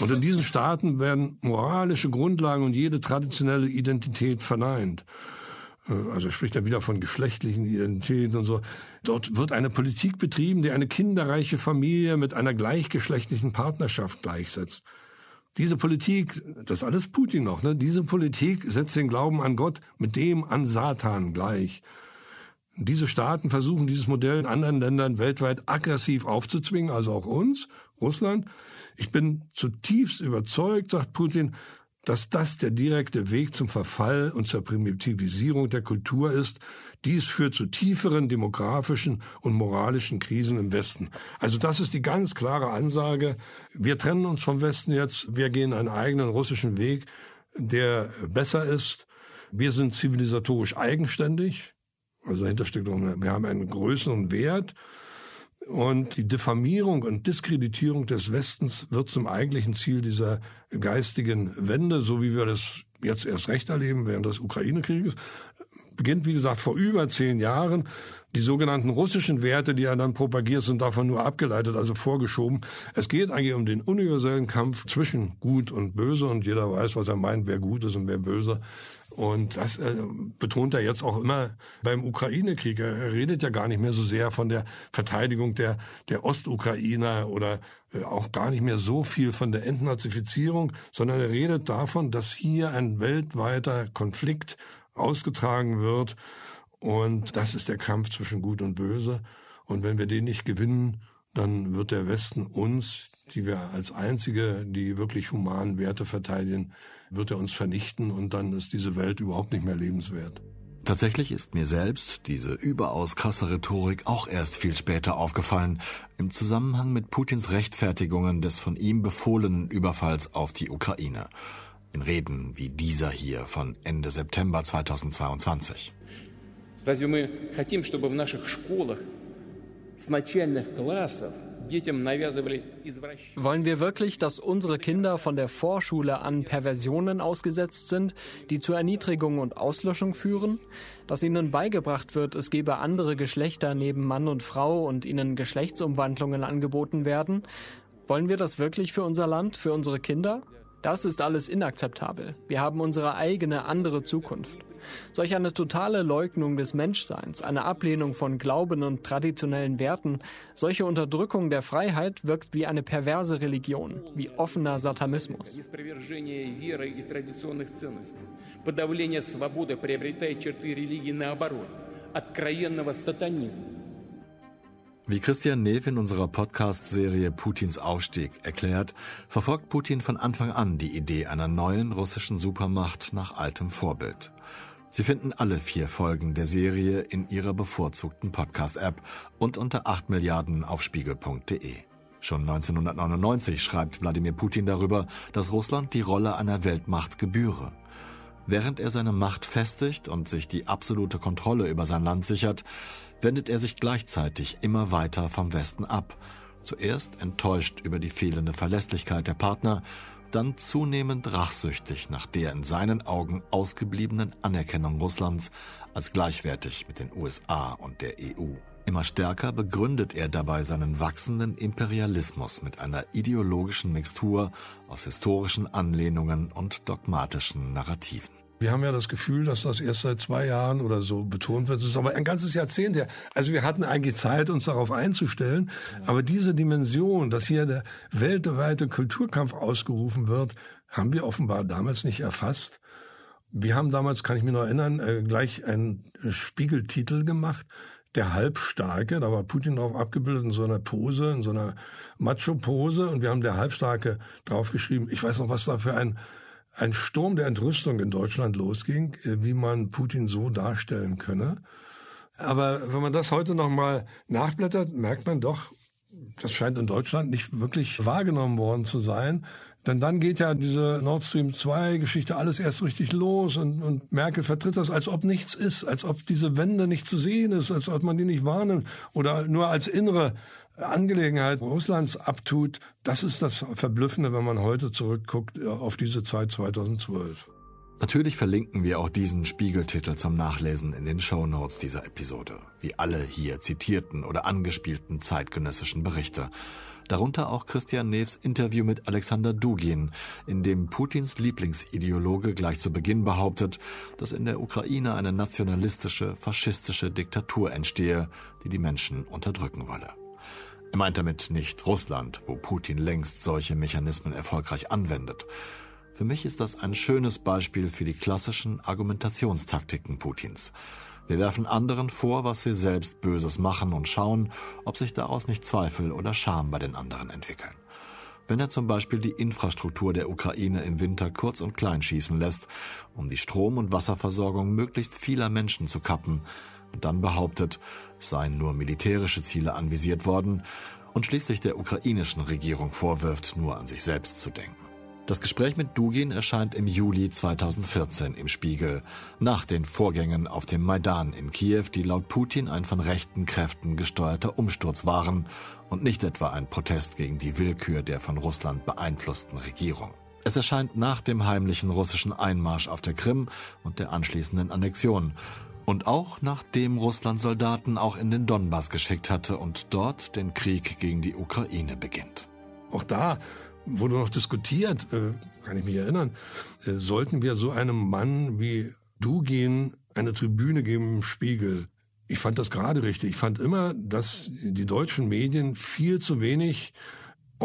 Und in diesen Staaten werden moralische Grundlagen und jede traditionelle Identität verneint. Äh, also spricht er wieder von geschlechtlichen Identitäten und so. Dort wird eine Politik betrieben, die eine kinderreiche Familie mit einer gleichgeschlechtlichen Partnerschaft gleichsetzt. Diese Politik, das ist alles Putin noch, ne? diese Politik setzt den Glauben an Gott mit dem an Satan gleich. Diese Staaten versuchen dieses Modell in anderen Ländern weltweit aggressiv aufzuzwingen, also auch uns, Russland. Ich bin zutiefst überzeugt, sagt Putin, dass das der direkte Weg zum Verfall und zur Primitivisierung der Kultur ist. Dies führt zu tieferen demografischen und moralischen Krisen im Westen. Also das ist die ganz klare Ansage. Wir trennen uns vom Westen jetzt. Wir gehen einen eigenen russischen Weg, der besser ist. Wir sind zivilisatorisch eigenständig. Also dahinter steckt auch, wir haben einen größeren Wert. Und die Diffamierung und Diskreditierung des Westens wird zum eigentlichen Ziel dieser geistigen Wende, so wie wir das jetzt erst recht erleben während des Ukraine-Krieges, beginnt, wie gesagt, vor über zehn Jahren. Die sogenannten russischen Werte, die er dann propagiert, sind davon nur abgeleitet, also vorgeschoben. Es geht eigentlich um den universellen Kampf zwischen Gut und Böse und jeder weiß, was er meint, wer gut ist und wer böse. Und das äh, betont er jetzt auch immer beim Ukraine-Krieg. Er, redet ja gar nicht mehr so sehr von der Verteidigung der, der Ostukrainer oder äh, auch gar nicht mehr so viel von der Entnazifizierung, sondern er redet davon, dass hier ein weltweiter Konflikt ausgetragen wird. Und das ist der Kampf zwischen Gut und Böse. Und wenn wir den nicht gewinnen, dann wird der Westen uns, die wir als einzige, die wirklich humanen Werte verteidigen, wird er uns vernichten und dann ist diese Welt überhaupt nicht mehr lebenswert. Tatsächlich ist mir selbst diese überaus krasse Rhetorik auch erst viel später aufgefallen, im Zusammenhang mit Putins Rechtfertigungen des von ihm befohlenen Überfalls auf die Ukraine. In Reden wie dieser hier von Ende September 2022. Разве мы хотим, чтобы в наших школах wollen wir wirklich, dass unsere Kinder von der Vorschule an Perversionen ausgesetzt sind, die zu Erniedrigung und Auslöschung führen? Dass ihnen beigebracht wird, es gebe andere Geschlechter neben Mann und Frau und ihnen Geschlechtsumwandlungen angeboten werden? Wollen wir das wirklich für unser Land, für unsere Kinder? Das ist alles inakzeptabel. Wir haben unsere eigene andere Zukunft. Solch eine totale Leugnung des Menschseins, eine Ablehnung von Glauben und traditionellen Werten, solche Unterdrückung der Freiheit wirkt wie eine perverse Religion, wie offener Satanismus. Подавление свободы приобретает черты религии наоборот, откровенного сатанизма. Wie Christian Neff in unserer Podcast-Serie Putins Aufstieg erklärt, verfolgt Putin von Anfang an die Idee einer neuen russischen Supermacht nach altem Vorbild. Sie finden alle vier Folgen der Serie in Ihrer bevorzugten Podcast-App und unter 8 Milliarden auf spiegel.de. Schon 1999 schreibt Wladimir Putin darüber, dass Russland die Rolle einer Weltmacht gebühre. Während er seine Macht festigt und sich die absolute Kontrolle über sein Land sichert, wendet er sich gleichzeitig immer weiter vom Westen ab. Zuerst enttäuscht über die fehlende Verlässlichkeit der Partner, dann zunehmend rachsüchtig nach der in seinen Augen ausgebliebenen Anerkennung Russlands als gleichwertig mit den USA und der EU. Immer stärker begründet er dabei seinen wachsenden Imperialismus mit einer ideologischen Mixtur aus historischen Anlehnungen und dogmatischen Narrativen. Wir haben ja das Gefühl, dass das erst seit zwei Jahren oder so betont wird. Es ist aber ein ganzes Jahrzehnt her. Also wir hatten eigentlich Zeit, uns darauf einzustellen. Aber diese Dimension, dass hier der weltweite Kulturkampf ausgerufen wird, haben wir offenbar damals nicht erfasst. Wir haben damals, kann ich mich noch erinnern, äh, gleich einen Spiegeltitel gemacht. Der Halbstarke, da war Putin drauf abgebildet in so einer Pose, in so einer Macho-Pose. Und wir haben der Halbstarke draufgeschrieben. Ich weiß noch, was da für ein ein Sturm der Entrüstung in Deutschland losging, äh, wie man Putin so darstellen könne. Aber wenn man das heute nochmal nachblättert, merkt man doch, das scheint in Deutschland nicht wirklich wahrgenommen worden zu sein. Denn dann geht ja diese Nord Stream 2 Geschichte alles erst richtig los und, und Merkel vertritt das, als ob nichts ist, als ob diese Wende nicht zu sehen ist, als ob man die nicht wahrnimmt oder nur als innere Angelegenheit Russlands abtut, das ist das Verblüffende, wenn man heute zurückguckt äh, auf diese Zeit 2012. Natürlich verlinken wir auch diesen Spiegeltitel zum Nachlesen in den Shownotes dieser Episode, wie alle hier zitierten oder angespielten zeitgenössischen Berichte. Darunter auch Christian Neves Interview mit Alexander Dugin, in dem Putins Lieblingsideologe gleich zu Beginn behauptet, dass in der Ukraine eine nationalistische, faschistische Diktatur entstehe, die die Menschen unterdrücken wolle. Er meint damit nicht Russland, wo Putin längst solche Mechanismen erfolgreich anwendet. Für mich ist das ein schönes Beispiel für die klassischen Argumentationstaktiken Putins. Wir werfen anderen vor, was sie selbst Böses machen und schauen, ob sich daraus nicht Zweifel oder Scham bei den anderen entwickeln. Wenn er zum Beispiel die Infrastruktur der Ukraine im Winter kurz und klein schießen lässt, um die Strom- und Wasserversorgung möglichst vieler Menschen zu kappen, und dann behauptet, es seien nur militärische Ziele anvisiert worden und schließlich der ukrainischen Regierung vorwirft, nur an sich selbst zu denken. Das Gespräch mit Dugin erscheint im Juli 2014 im Spiegel, nach den Vorgängen auf dem Maidan in Kiew, die laut Putin ein von rechten Kräften gesteuerter Umsturz waren und nicht etwa ein Protest gegen die Willkür der von Russland beeinflussten Regierung. Es erscheint nach dem heimlichen russischen Einmarsch auf der Krim und der anschließenden Annexion und auch nachdem Russland Soldaten auch in den Donbass geschickt hatte und dort den Krieg gegen die Ukraine beginnt. Auch da wurde noch diskutiert, äh, kann ich mich erinnern, äh, sollten wir so einem Mann wie Dugin eine Tribüne geben im Spiegel. Ich fand das gerade richtig. Ich fand immer, dass die deutschen Medien viel zu wenig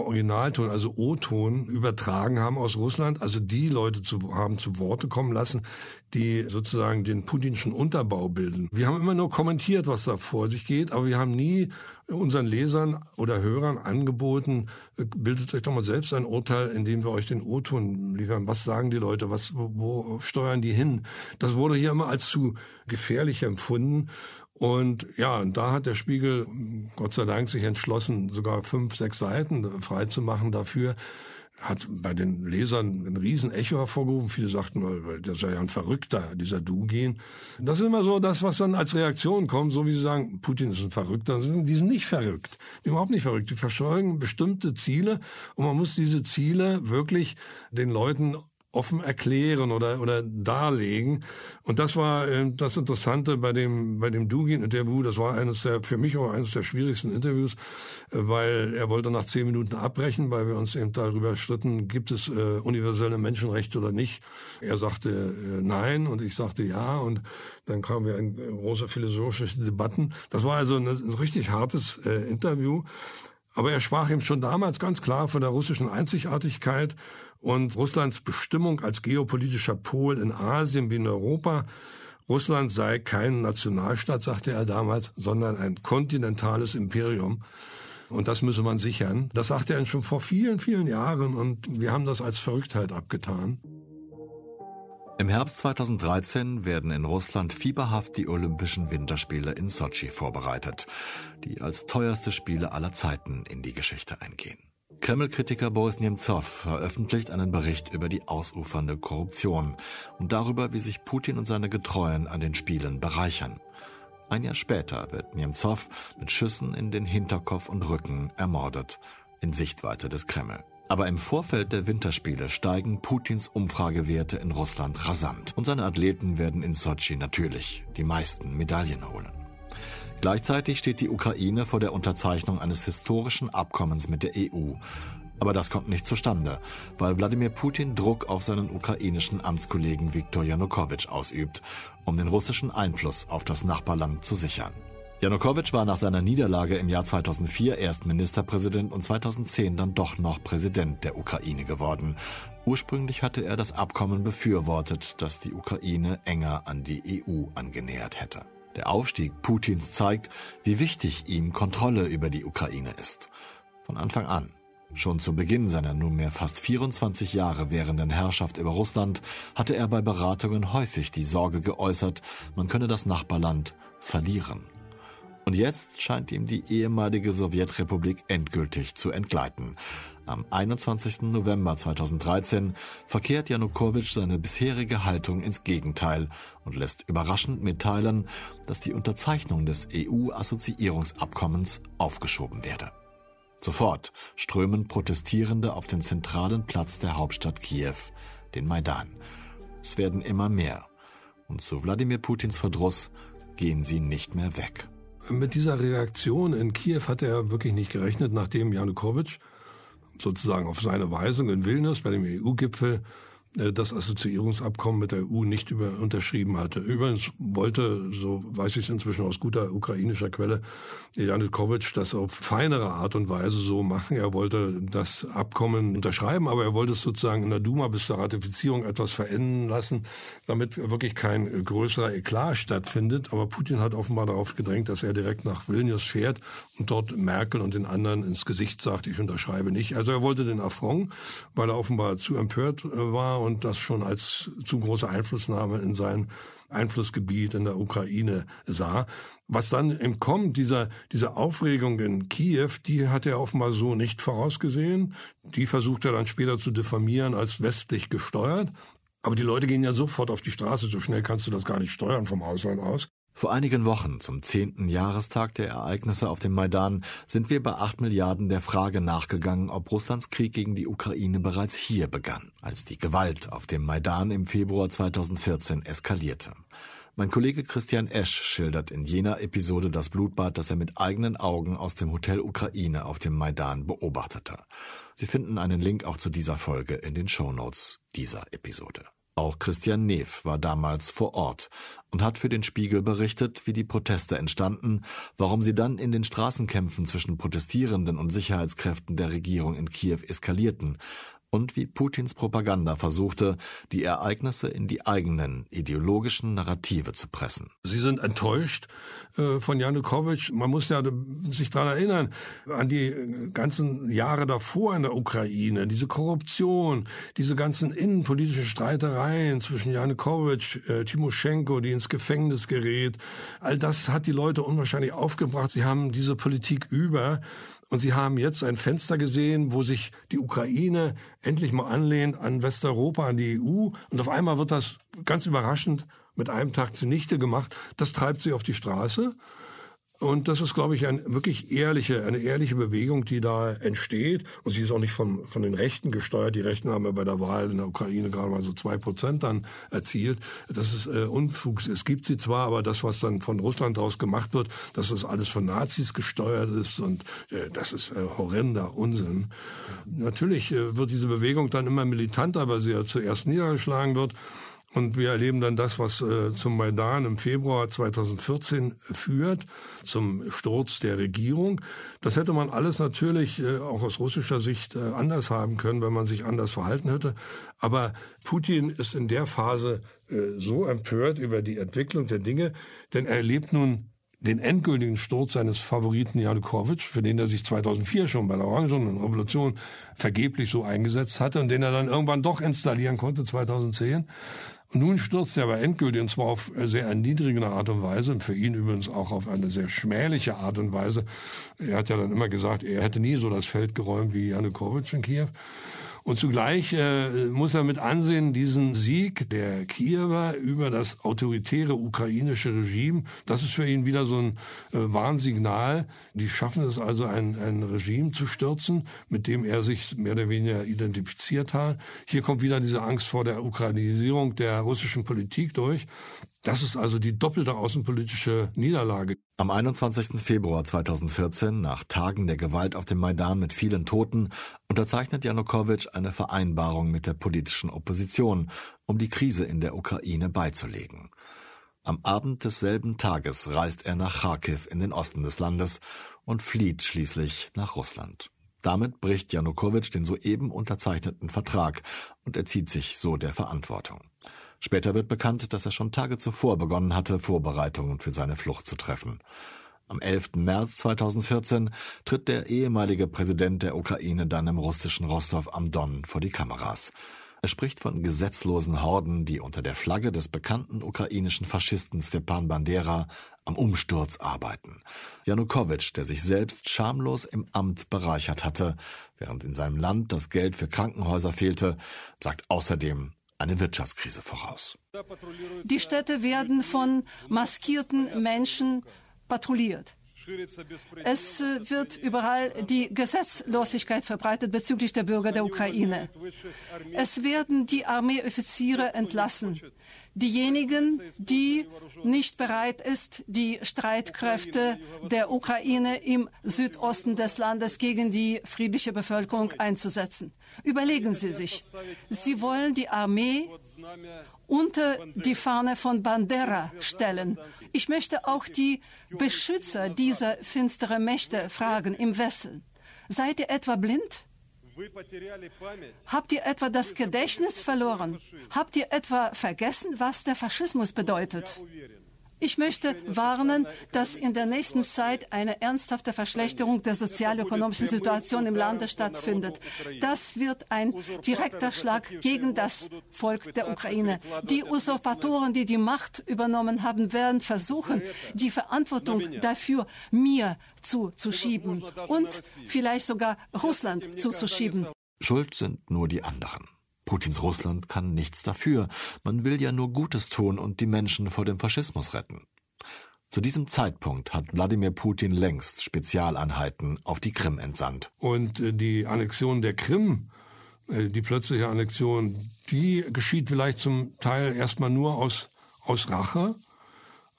Originalton, also O-Ton übertragen haben aus Russland, also die Leute zu, haben zu Worte kommen lassen, die sozusagen den putinschen Unterbau bilden. Wir haben immer nur kommentiert, was da vor sich geht, aber wir haben nie unseren Lesern oder Hörern angeboten, äh, bildet euch doch mal selbst ein Urteil, indem wir euch den O-Ton liefern. Was sagen die Leute? Was, wo, wo steuern die hin? Das wurde hier immer als zu gefährlich empfunden und ja, und da hat der Spiegel Gott sei Dank sich entschlossen, sogar fünf, sechs Seiten freizumachen dafür, hat bei den Lesern ein Riesenecho Echo hervorgerufen. Viele sagten, das sei ja ein Verrückter, dieser Dugin. Das ist immer so das, was dann als Reaktion kommt, so wie sie sagen, Putin ist ein Verrückter. Die sind nicht verrückt, die sind überhaupt nicht verrückt. Die verfolgen bestimmte Ziele und man muss diese Ziele wirklich den Leuten offen erklären oder, oder darlegen. Und das war äh, das Interessante bei dem, bei dem Dugin-Interview. Das war eines der, für mich auch eines der schwierigsten Interviews, äh, weil er wollte nach zehn Minuten abbrechen, weil wir uns eben darüber stritten, gibt es äh, universelle Menschenrechte oder nicht. Er sagte äh, nein und ich sagte ja und dann kamen wir in äh, große philosophische Debatten. Das war also ein, ein richtig hartes äh, Interview. Aber er sprach eben schon damals ganz klar von der russischen Einzigartigkeit und Russlands Bestimmung als geopolitischer Pol in Asien wie in Europa. Russland sei kein Nationalstaat, sagte er damals, sondern ein kontinentales Imperium. Und das müsse man sichern. Das sagte er schon vor vielen, vielen Jahren und wir haben das als Verrücktheit abgetan. Im Herbst 2013 werden in Russland fieberhaft die Olympischen Winterspiele in Sochi vorbereitet, die als teuerste Spiele aller Zeiten in die Geschichte eingehen. Kreml-Kritiker Boris Nemtsov veröffentlicht einen Bericht über die ausufernde Korruption und darüber, wie sich Putin und seine Getreuen an den Spielen bereichern. Ein Jahr später wird Nemtsov mit Schüssen in den Hinterkopf und Rücken ermordet, in Sichtweite des Kreml. Aber im Vorfeld der Winterspiele steigen Putins Umfragewerte in Russland rasant und seine Athleten werden in Sochi natürlich die meisten Medaillen holen. Gleichzeitig steht die Ukraine vor der Unterzeichnung eines historischen Abkommens mit der EU. Aber das kommt nicht zustande, weil Wladimir Putin Druck auf seinen ukrainischen Amtskollegen Viktor Janukowitsch ausübt, um den russischen Einfluss auf das Nachbarland zu sichern. Janukowitsch war nach seiner Niederlage im Jahr 2004 erst Ministerpräsident und 2010 dann doch noch Präsident der Ukraine geworden. Ursprünglich hatte er das Abkommen befürwortet, das die Ukraine enger an die EU angenähert hätte. Der Aufstieg Putins zeigt, wie wichtig ihm Kontrolle über die Ukraine ist. Von Anfang an. Schon zu Beginn seiner nunmehr fast 24 Jahre währenden Herrschaft über Russland hatte er bei Beratungen häufig die Sorge geäußert, man könne das Nachbarland verlieren. Und jetzt scheint ihm die ehemalige Sowjetrepublik endgültig zu entgleiten. Am 21. November 2013 verkehrt Janukowitsch seine bisherige Haltung ins Gegenteil und lässt überraschend mitteilen, dass die Unterzeichnung des EU-Assoziierungsabkommens aufgeschoben werde. Sofort strömen Protestierende auf den zentralen Platz der Hauptstadt Kiew, den Maidan. Es werden immer mehr. Und zu Wladimir Putins Verdruss gehen sie nicht mehr weg. Mit dieser Reaktion in Kiew hat er wirklich nicht gerechnet, nachdem Janukowitsch sozusagen auf seine Weisung in Vilnius bei dem EU-Gipfel äh, das Assoziierungsabkommen mit der EU nicht über, unterschrieben hatte. Übrigens wollte, so weiß ich es inzwischen aus guter ukrainischer Quelle, Janukowitsch das auf feinere Art und Weise so machen. Er wollte das Abkommen unterschreiben, aber er wollte es sozusagen in der Duma bis zur Ratifizierung etwas verändern lassen, damit wirklich kein größerer Eklat stattfindet. Aber Putin hat offenbar darauf gedrängt, dass er direkt nach Vilnius fährt und dort Merkel und den anderen ins Gesicht sagt, ich unterschreibe nicht. Also er wollte den Affront, weil er offenbar zu empört äh, war und das schon als zu große Einflussnahme in sein Einflussgebiet in der Ukraine sah. Was dann im Kommen dieser, dieser Aufregung in Kiew, die hat er offenbar so nicht vorausgesehen. Die versucht er dann später zu diffamieren als westlich gesteuert. Aber die Leute gehen ja sofort auf die Straße, so schnell kannst du das gar nicht steuern vom Ausland aus. Vor einigen Wochen, zum zehnten Jahrestag der Ereignisse auf dem Maidan, sind wir bei acht Milliarden der Frage nachgegangen, ob Russlands Krieg gegen die Ukraine bereits hier begann, als die Gewalt auf dem Maidan im Februar 2014 eskalierte. Mein Kollege Christian Esch schildert in jener Episode das Blutbad, das er mit eigenen Augen aus dem Hotel Ukraine auf dem Maidan beobachtete. Sie finden einen Link auch zu dieser Folge in den Show Notes dieser Episode. Auch Christian Neff war damals vor Ort und hat für den Spiegel berichtet, wie die Proteste entstanden, warum sie dann in den Straßenkämpfen zwischen Protestierenden und Sicherheitskräften der Regierung in Kiew eskalierten und wie Putins Propaganda versuchte, die Ereignisse in die eigenen ideologischen Narrative zu pressen. Sie sind enttäuscht äh, von Janukowitsch. Man muss ja sich daran erinnern, an die äh, ganzen Jahre davor in der Ukraine, diese Korruption, diese ganzen innenpolitischen Streitereien zwischen Janukowitsch, äh, Timoschenko, die ins Gefängnis gerät. All das hat die Leute unwahrscheinlich aufgebracht. Sie haben diese Politik über und Sie haben jetzt ein Fenster gesehen, wo sich die Ukraine endlich mal anlehnt an Westeuropa, an die EU. Und auf einmal wird das ganz überraschend mit einem Tag zunichte gemacht. Das treibt sie auf die Straße. Und das ist, glaube ich, ein, wirklich ehrliche, eine ehrliche Bewegung, die da entsteht. Und sie ist auch nicht von, von den Rechten gesteuert. Die Rechten haben ja bei der Wahl in der Ukraine gerade mal so zwei Prozent dann erzielt. Das ist äh, Unfug. Es gibt sie zwar, aber das, was dann von Russland aus gemacht wird, dass das alles von Nazis gesteuert ist und äh, das ist äh, horrender Unsinn. Natürlich äh, wird diese Bewegung dann immer militanter, weil sie ja zuerst niedergeschlagen wird. Und wir erleben dann das, was äh, zum Maidan im Februar 2014 führt, zum Sturz der Regierung. Das hätte man alles natürlich äh, auch aus russischer Sicht äh, anders haben können, wenn man sich anders verhalten hätte. Aber Putin ist in der Phase äh, so empört über die Entwicklung der Dinge, denn er erlebt nun den endgültigen Sturz seines Favoriten Janukowitsch, für den er sich 2004 schon bei der und Revolution vergeblich so eingesetzt hatte und den er dann irgendwann doch installieren konnte 2010. Nun stürzt er aber endgültig, und zwar auf sehr erniedrigende Art und Weise, und für ihn übrigens auch auf eine sehr schmähliche Art und Weise. Er hat ja dann immer gesagt, er hätte nie so das Feld geräumt wie Janukowitsch in Kiew. Und zugleich äh, muss er mit ansehen, diesen Sieg der Kiewer über das autoritäre ukrainische Regime, das ist für ihn wieder so ein äh, Warnsignal. Die schaffen es also, ein, ein Regime zu stürzen, mit dem er sich mehr oder weniger identifiziert hat. Hier kommt wieder diese Angst vor der Ukrainisierung der russischen Politik durch. Das ist also die doppelte außenpolitische Niederlage. Am 21. Februar 2014, nach Tagen der Gewalt auf dem Maidan mit vielen Toten, unterzeichnet Janukowitsch eine Vereinbarung mit der politischen Opposition, um die Krise in der Ukraine beizulegen. Am Abend desselben Tages reist er nach Kharkiv in den Osten des Landes und flieht schließlich nach Russland. Damit bricht Janukowitsch den soeben unterzeichneten Vertrag und erzieht sich so der Verantwortung. Später wird bekannt, dass er schon Tage zuvor begonnen hatte, Vorbereitungen für seine Flucht zu treffen. Am 11. März 2014 tritt der ehemalige Präsident der Ukraine dann im russischen Rostov am Don vor die Kameras. Er spricht von gesetzlosen Horden, die unter der Flagge des bekannten ukrainischen Faschisten Stepan Bandera am Umsturz arbeiten. Janukowitsch, der sich selbst schamlos im Amt bereichert hatte, während in seinem Land das Geld für Krankenhäuser fehlte, sagt außerdem, eine Wirtschaftskrise voraus. Die Städte werden von maskierten Menschen patrouilliert. Es äh, wird überall die Gesetzlosigkeit verbreitet bezüglich der Bürger der Ukraine. Es werden die Armeeoffiziere entlassen diejenigen, die nicht bereit ist, die Streitkräfte der Ukraine im Südosten des Landes gegen die friedliche Bevölkerung einzusetzen. Überlegen Sie sich, Sie wollen die Armee unter die Fahne von Bandera stellen. Ich möchte auch die Beschützer dieser finsteren Mächte fragen im Westen. Seid ihr etwa blind? Habt ihr etwa das Gedächtnis verloren? Habt ihr etwa vergessen, was der Faschismus bedeutet? Ich möchte warnen, dass in der nächsten Zeit eine ernsthafte Verschlechterung der sozialökonomischen Situation im Lande stattfindet. Das wird ein direkter Schlag gegen das Volk der Ukraine. Die Usurpatoren, die die Macht übernommen haben, werden versuchen, die Verantwortung dafür mir zuzuschieben und vielleicht sogar Russland zuzuschieben. Schuld sind nur die anderen. Putins Russland kann nichts dafür. Man will ja nur Gutes tun und die Menschen vor dem Faschismus retten. Zu diesem Zeitpunkt hat Wladimir Putin längst Spezialeinheiten auf die Krim entsandt. Und äh, die Annexion der Krim, äh, die plötzliche Annexion, die geschieht vielleicht zum Teil erstmal nur aus, aus Rache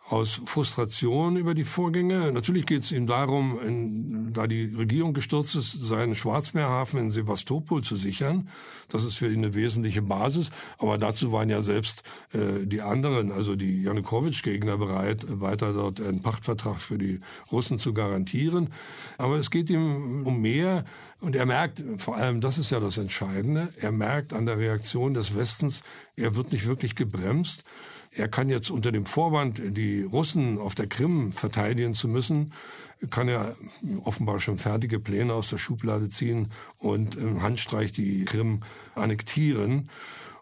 aus Frustration über die Vorgänge. Natürlich geht es ihm darum, in, da die Regierung gestürzt ist, seinen Schwarzmeerhafen in Sevastopol zu sichern. Das ist für ihn eine wesentliche Basis. Aber dazu waren ja selbst äh, die anderen, also die Janukowitsch-Gegner bereit, weiter dort einen Pachtvertrag für die Russen zu garantieren. Aber es geht ihm um mehr. Und er merkt, vor allem das ist ja das Entscheidende, er merkt an der Reaktion des Westens, er wird nicht wirklich gebremst er kann jetzt unter dem Vorwand, die Russen auf der Krim verteidigen zu müssen, kann er offenbar schon fertige Pläne aus der Schublade ziehen und im ähm, Handstreich die Krim annektieren.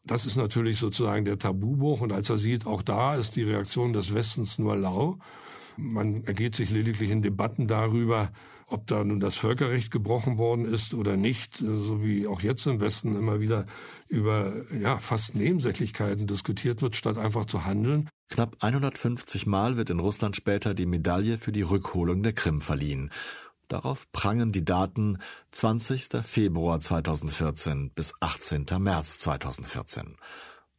Das ist natürlich sozusagen der Tabubuch. Und als er sieht, auch da ist die Reaktion des Westens nur lau. Man ergeht sich lediglich in Debatten darüber, ob da nun das Völkerrecht gebrochen worden ist oder nicht, äh, so wie auch jetzt im Westen immer wieder über ja, fast Nebensächlichkeiten diskutiert wird, statt einfach zu handeln. Knapp 150 Mal wird in Russland später die Medaille für die Rückholung der Krim verliehen. Darauf prangen die Daten 20. Februar 2014 bis 18. März 2014.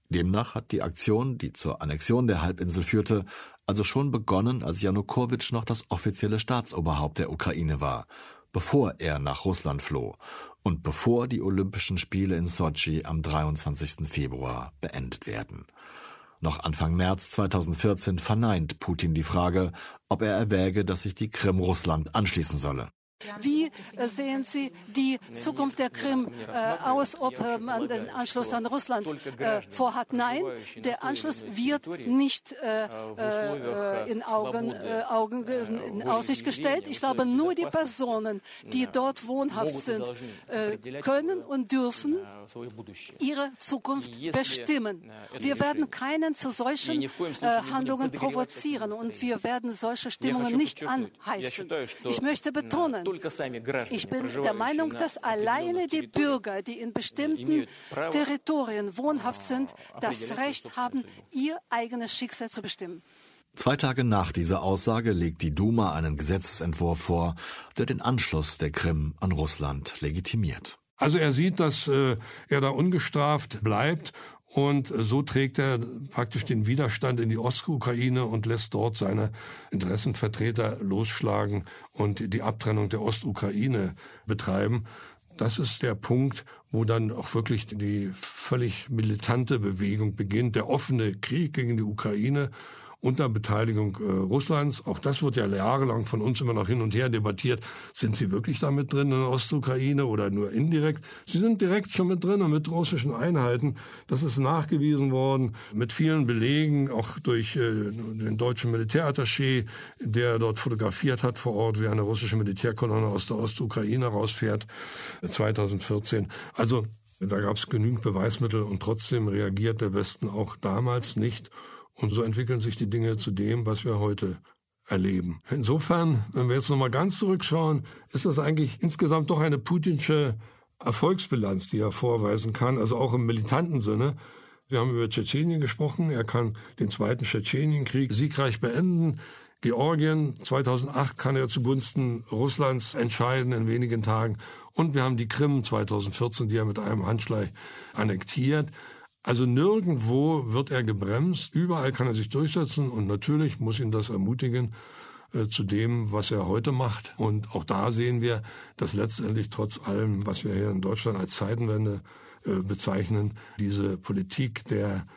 Demnach hat die Aktion, die zur Annexion der Halbinsel führte, also schon begonnen, als Janukowitsch noch das offizielle Staatsoberhaupt der Ukraine war, bevor er nach Russland floh und bevor die Olympischen Spiele in Sochi am 23. Februar beendet werden. Noch Anfang März 2014 verneint Putin die Frage, ob er erwäge, dass sich die Krim Russland anschließen solle. Wie äh, sehen Sie die Zukunft der Krim äh, aus, ob man ähm, den Anschluss an Russland äh, vorhat? Also Nein, der Anschluss wird nicht in, Augen, Augen in Aussicht gestellt. Ich glaube, nur die Personen, die dort wohnhaft sind, können э, und dürfen ihre Zukunft bestimmen. Wir werden keinen zu solchen Handlungen provozieren und wir werden solche Stimmungen nicht anheizen. Ich möchte betonen, ich bin der Meinung, dass alleine die Bürger, die in bestimmten Territorien wohnhaft sind, das Recht haben, ihr eigenes Schicksal zu bestimmen. Zwei Tage nach dieser Aussage legt die Duma einen Gesetzentwurf vor, der den Anschluss der Krim an Russland legitimiert. Also er sieht, dass äh, er da ungestraft bleibt und so trägt er praktisch den Widerstand in die Ostukraine und lässt dort seine Interessenvertreter losschlagen und die Abtrennung der Ostukraine betreiben. Das ist der Punkt, wo dann auch wirklich die völlig militante Bewegung beginnt, der offene Krieg gegen die Ukraine unter Beteiligung äh, Russlands. Auch das wird ja jahrelang von uns immer noch hin und her debattiert. Sind sie wirklich damit drin in der Ostukraine oder nur indirekt? Sie sind direkt schon mit drin und mit russischen Einheiten. Das ist nachgewiesen worden mit vielen Belegen, auch durch äh, den deutschen Militärattaché, der dort fotografiert hat vor Ort, wie eine russische Militärkolonne aus der Ostukraine rausfährt, 2014. Also da gab es genügend Beweismittel und trotzdem reagiert der Westen auch damals nicht und so entwickeln sich die Dinge zu dem, was wir heute erleben. Insofern, wenn wir jetzt nochmal ganz zurückschauen, ist das eigentlich insgesamt doch eine putinsche Erfolgsbilanz, die er vorweisen kann, also auch im militanten Sinne. Wir haben über Tschetschenien gesprochen. Er kann den zweiten Tschetschenienkrieg siegreich beenden. Georgien 2008 kann er zugunsten Russlands entscheiden in wenigen Tagen. Und wir haben die Krim 2014, die er mit einem Handschlag annektiert. Also nirgendwo wird er gebremst, überall kann er sich durchsetzen und natürlich muss ihn das ermutigen äh, zu dem, was er heute macht. Und auch da sehen wir, dass letztendlich trotz allem, was wir hier in Deutschland als Zeitenwende äh, bezeichnen, diese Politik der,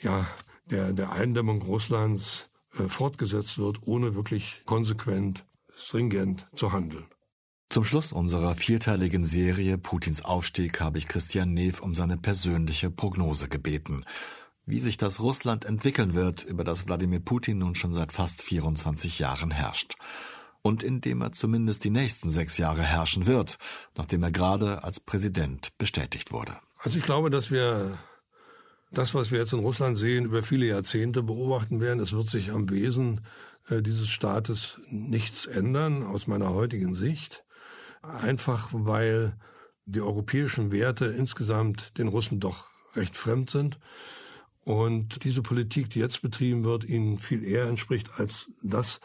ja, der, der Eindämmung Russlands äh, fortgesetzt wird, ohne wirklich konsequent, stringent zu handeln. Zum Schluss unserer vierteiligen Serie Putins Aufstieg habe ich Christian Neff um seine persönliche Prognose gebeten. Wie sich das Russland entwickeln wird, über das Wladimir Putin nun schon seit fast 24 Jahren herrscht. Und in dem er zumindest die nächsten sechs Jahre herrschen wird, nachdem er gerade als Präsident bestätigt wurde. Also ich glaube, dass wir das, was wir jetzt in Russland sehen, über viele Jahrzehnte beobachten werden. Es wird sich am Wesen äh, dieses Staates nichts ändern, aus meiner heutigen Sicht einfach weil die europäischen Werte insgesamt den Russen doch recht fremd sind. Und diese Politik, die jetzt betrieben wird, ihnen viel eher entspricht als das,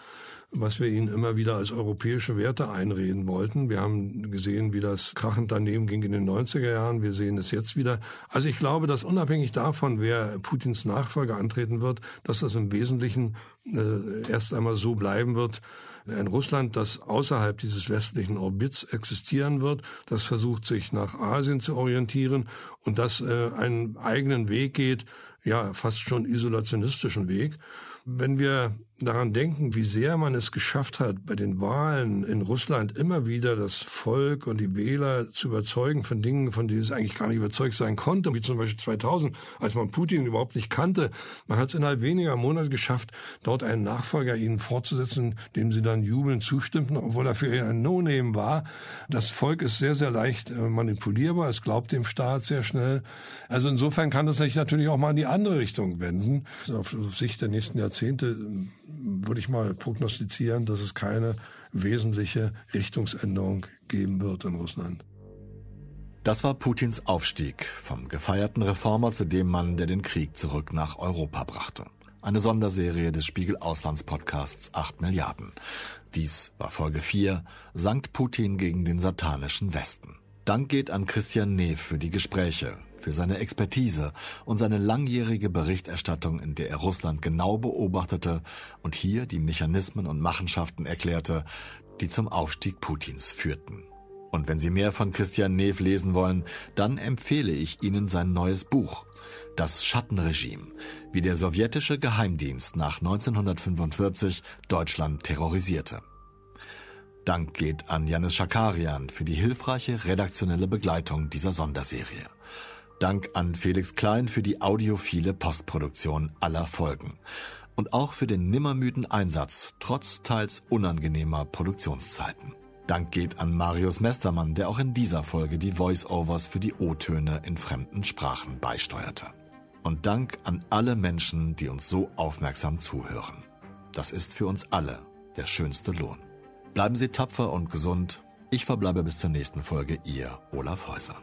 was wir ihnen immer wieder als europäische Werte einreden wollten. Wir haben gesehen, wie das krachend daneben ging in den 90er Jahren. Wir sehen es jetzt wieder. Also ich glaube, dass unabhängig davon, wer Putins Nachfolger antreten wird, dass das im Wesentlichen äh, erst einmal so bleiben wird, ein Russland, das außerhalb dieses westlichen Orbits existieren wird, das versucht sich nach Asien zu orientieren und das äh, einen eigenen Weg geht, ja, fast schon isolationistischen Weg. Wenn wir daran denken, wie sehr man es geschafft hat, bei den Wahlen in Russland immer wieder das Volk und die Wähler zu überzeugen von Dingen, von denen es eigentlich gar nicht überzeugt sein konnte, wie zum Beispiel 2000, als man Putin überhaupt nicht kannte. Man hat es innerhalb weniger Monate geschafft, dort einen Nachfolger ihnen fortzusetzen, dem sie dann jubeln zustimmten, obwohl er für ihn ein No-Name war. Das Volk ist sehr, sehr leicht äh, manipulierbar. Es glaubt dem Staat sehr schnell. Also insofern kann das sich natürlich auch mal in die andere Richtung wenden. Auf Sicht der nächsten Jahrzehnte würde ich mal prognostizieren, dass es keine wesentliche Richtungsänderung geben wird in Russland. Das war Putins Aufstieg vom gefeierten Reformer zu dem Mann, der den Krieg zurück nach Europa brachte. Eine Sonderserie des Spiegel Auslands Podcasts 8 Milliarden. Dies war Folge 4, Sankt Putin gegen den satanischen Westen. Dank geht an Christian Neff für die Gespräche für seine Expertise und seine langjährige Berichterstattung, in der er Russland genau beobachtete und hier die Mechanismen und Machenschaften erklärte, die zum Aufstieg Putins führten. Und wenn Sie mehr von Christian Neff lesen wollen, dann empfehle ich Ihnen sein neues Buch, Das Schattenregime, wie der sowjetische Geheimdienst nach 1945 Deutschland terrorisierte. Dank geht an Janis Schakarian für die hilfreiche redaktionelle Begleitung dieser Sonderserie. Dank an Felix Klein für die audiophile Postproduktion aller Folgen und auch für den nimmermüden Einsatz trotz teils unangenehmer Produktionszeiten. Dank geht an Marius Mestermann, der auch in dieser Folge die Voice-Overs für die O-Töne in fremden Sprachen beisteuerte. Und Dank an alle Menschen, die uns so aufmerksam zuhören. Das ist für uns alle der schönste Lohn. Bleiben Sie tapfer und gesund. Ich verbleibe bis zur nächsten Folge, Ihr Olaf Häuser.